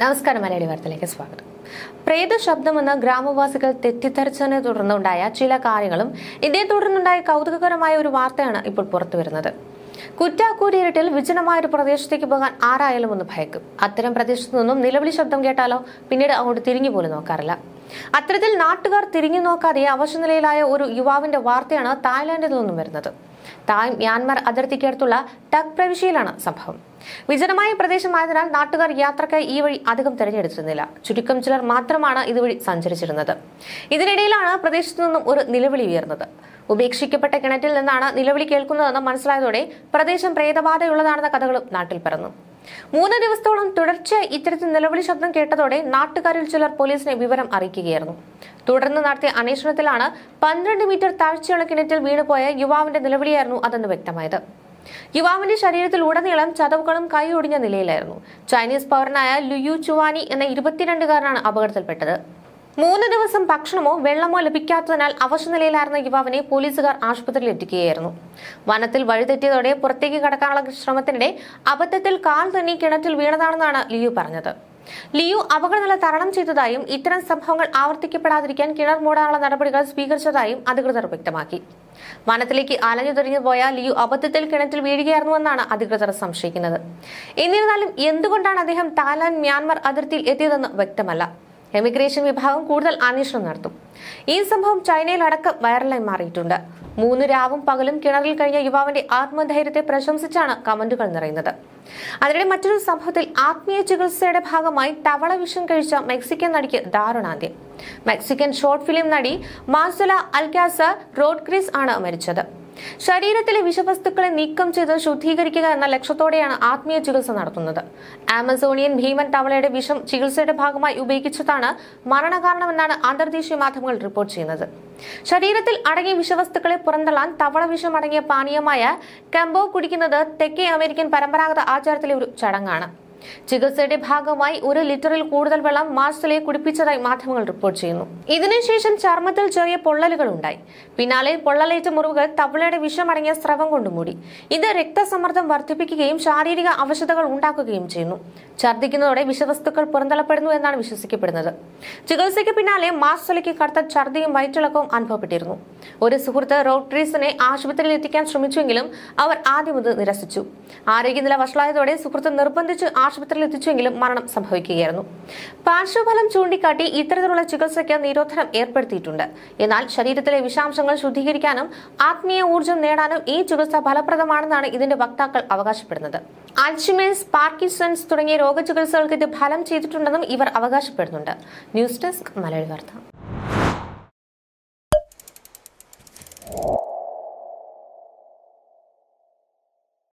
നമസ്കാരം മലയാളി വാർത്തയിലേക്ക് സ്വാഗതം പ്രേതശബ്ദമെന്ന് ഗ്രാമവാസികൾ തെറ്റിദ്ധരിച്ചതിനെ തുടർന്നുണ്ടായ ചില കാര്യങ്ങളും ഇതേ തുടർന്നുണ്ടായ കൗതുകകരമായ ഒരു വാർത്തയാണ് ഇപ്പോൾ പുറത്തു വരുന്നത് കുറ്റാക്കൂരിരുട്ടിൽ വിജനമായ ഒരു പ്രദേശത്തേക്ക് പോകാൻ ആരായാലും ഒന്ന് ഭയക്കും അത്തരം പ്രദേശത്തു നിന്നും നിലവിളി ശബ്ദം കേട്ടാലോ പിന്നീട് അങ്ങോട്ട് തിരിഞ്ഞു പോലും നോക്കാറില്ല അത്തരത്തിൽ നാട്ടുകാർ തിരിഞ്ഞു നോക്കാതെ അവശനിലയിലായ ഒരു യുവാവിന്റെ വാർത്തയാണ് തായ്ലാന്റിൽ നിന്നും വരുന്നത് തായ് മ്യാൻമാർ അതിർത്തിക്കടുത്തുള്ള ടക് പ്രവിശ്യയിലാണ് സംഭവം വിജനമായ പ്രദേശമായതിനാൽ നാട്ടുകാർ യാത്രക്കായി ഈ വഴി അധികം തിരഞ്ഞെടുത്തിരുന്നില്ല ചുരുക്കം ചിലർ മാത്രമാണ് ഇതുവഴി സഞ്ചരിച്ചിരുന്നത് ഇതിനിടയിലാണ് പ്രദേശത്തു നിന്നും ഒരു നിലവിളി ഉയർന്നത് ഉപേക്ഷിക്കപ്പെട്ട കിണറ്റിൽ നിന്നാണ് നിലവിളി കേൾക്കുന്നതെന്ന് മനസ്സിലായതോടെ പ്രദേശം പ്രേതബാധയുള്ളതാണെന്ന കഥകളും നാട്ടിൽ പറഞ്ഞു മൂന്ന് ദിവസത്തോളം തുടർച്ചയായി ഇത്തരത്തിൽ നിലവിളി ശബ്ദം കേട്ടതോടെ നാട്ടുകാരിൽ ചിലർ പോലീസിനെ വിവരം അറിയിക്കുകയായിരുന്നു തുടർന്ന് നടത്തിയ അന്വേഷണത്തിലാണ് പന്ത്രണ്ട് മീറ്റർ താഴ്ചയുള്ള കിണറ്റിൽ വീണുപോയ യുവാവിന്റെ നിലവിളിയായിരുന്നു അതെന്ന് വ്യക്തമായത് യുവാവിന്റെ ശരീരത്തിൽ ഉടനീളം ചതവുകളും കൈ ഒടിഞ്ഞ നിലയിലായിരുന്നു ചൈനീസ് പൗരനായ ലുയു ചുവാനി എന്ന ഇരുപത്തിരണ്ടുകാരനാണ് അപകടത്തിൽപ്പെട്ടത് മൂന്ന് ദിവസം ഭക്ഷണമോ വെള്ളമോ ലഭിക്കാത്തതിനാൽ അവശനിലയിലായിരുന്ന യുവാവിനെ പോലീസുകാർ ആശുപത്രിയിൽ എത്തിക്കുകയായിരുന്നു വനത്തിൽ വഴിതെറ്റിയതോടെ പുറത്തേക്ക് കടക്കാനുള്ള ശ്രമത്തിനിടെ അബദ്ധത്തിൽ കാൽ തന്നെ കിണറ്റിൽ വീണതാണെന്നാണ് ലിയു പറഞ്ഞത് ലിയു അപകടനില തരണം ചെയ്തതായും ഇത്തരം സംഭവങ്ങൾ ആവർത്തിക്കപ്പെടാതിരിക്കാൻ കിണർ മൂടാനുള്ള നടപടികൾ സ്വീകരിച്ചതായും അധികൃതർ വ്യക്തമാക്കി വനത്തിലേക്ക് അലഞ്ഞു തിരിഞ്ഞു പോയ ലിയു അബദ്ധത്തിൽ കിണറ്റിൽ വീഴുകയായിരുന്നുവെന്നാണ് അധികൃതർ സംശയിക്കുന്നത് എന്നിരുന്നാലും എന്തുകൊണ്ടാണ് അദ്ദേഹം താലാൻ മ്യാൻമാർ അതിർത്തിയിൽ എത്തിയതെന്ന് വ്യക്തമല്ല എമിഗ്രേഷൻ വിഭാഗം കൂടുതൽ അന്വേഷണം നടത്തും ഈ സംഭവം ചൈനയിലടക്കം വൈറലായി മാറിയിട്ടുണ്ട് മൂന്ന് രാവും പകലും കിണറിൽ കഴിഞ്ഞ യുവാവിന്റെ ആത്മധൈര്യത്തെ പ്രശംസിച്ചാണ് കമന്റുകൾ നിറയുന്നത് അതിനിടെ മറ്റൊരു സംഭവത്തിൽ ആത്മീയ ചികിത്സയുടെ ഭാഗമായി തവള വിഷം കഴിച്ച മെക്സിക്കൻ നടിക്ക് ദാരുണാന്ത്യം മെക്സിക്കൻ ഷോർട്ട് ഫിലിം നടി മാർസല അൽഗാസ റോഡ്ക്രിസ് ആണ് മരിച്ചത് ശരീരത്തിലെ വിഷവസ്തുക്കളെ നീക്കം ചെയ്ത് ശുദ്ധീകരിക്കുക എന്ന ലക്ഷ്യത്തോടെയാണ് ആത്മീയ ചികിത്സ നടത്തുന്നത് ആമസോണിയൻ ഭീമൻ തവളയുടെ വിഷം ചികിത്സയുടെ ഭാഗമായി ഉപയോഗിച്ചതാണ് മരണകാരണമെന്നാണ് അന്തർദേശീയ മാധ്യമങ്ങൾ റിപ്പോർട്ട് ചെയ്യുന്നത് ശരീരത്തിൽ അടങ്ങിയ വിഷവസ്തുക്കളെ പുറന്തള്ളാൻ തവള വിഷം അടങ്ങിയ പാനീയമായ കെമ്പോ കുടിക്കുന്നത് തെക്കേ അമേരിക്കൻ പരമ്പരാഗത ആചാരത്തിലെ ഒരു ചടങ്ങാണ് ചികിത്സയുടെ ഭാഗമായി ഒരു ലിറ്ററിൽ കൂടുതൽ വെള്ളം മാർസലെ കുടിപ്പിച്ചതായി മാധ്യമങ്ങൾ റിപ്പോർട്ട് ചെയ്യുന്നു ഇതിനുശേഷം ചർമ്മത്തിൽ ചെറിയ പൊള്ളലുകൾ ഉണ്ടായി പിന്നാലെ പൊള്ളലേറ്റ മുറിവുകൾ തവളയുടെ വിഷമടങ്ങിയ സ്രവം കൊണ്ട് മൂടി ഇത് രക്തസമ്മർദ്ദം വർദ്ധിപ്പിക്കുകയും ശാരീരിക അവശതകൾ ഉണ്ടാക്കുകയും ചെയ്യുന്നു ഛർദ്ദിക്കുന്നതോടെ വിഷവസ്തുക്കൾ പുറന്തള്ളപ്പെടുന്നു എന്നാണ് വിശ്വസിക്കപ്പെടുന്നത് ചികിത്സയ്ക്ക് പിന്നാലെ മാർസലയ്ക്ക് കടുത്ത ഛർദ്ദിയും വയറ്റിളക്കവും അനുഭവപ്പെട്ടിരുന്നു ഒരു സുഹൃത്ത് റോട്രീസിനെ ആശുപത്രിയിൽ എത്തിക്കാൻ ശ്രമിച്ചുവെങ്കിലും അവർ ആദ്യം നിരസിച്ചു ആരോഗ്യനില വഷളായതോടെ സുഹൃത്ത് നിർബന്ധിച്ച് ആശുപത്രി ആശുപത്രിയിൽ എത്തിച്ചുവെങ്കിലും മരണം സംഭവിക്കുകയായിരുന്നു പാർശ്വഫലം ചൂണ്ടിക്കാട്ടി ഇത്തരത്തിലുള്ള ചികിത്സയ്ക്ക് നിരോധനം ഏർപ്പെടുത്തിയിട്ടുണ്ട് എന്നാൽ ശരീരത്തിലെ വിഷാംശങ്ങൾ ശുദ്ധീകരിക്കാനും ആത്മീയ ഊർജ്ജം നേടാനും ഈ ചികിത്സ ഫലപ്രദമാണെന്നാണ് ഇതിന്റെ വക്താക്കൾ അവകാശപ്പെടുന്നത് അൽഷിമേഴ്സ് പാർക്കിൻസൺസ് തുടങ്ങിയ രോഗചികിത്സകൾക്ക് ഇത് ഫലം ചെയ്തിട്ടുണ്ടെന്നും ഇവർ അവകാശപ്പെടുന്നുണ്ട് ന്യൂസ് ഡെസ്ക് മലയാളി വാർത്ത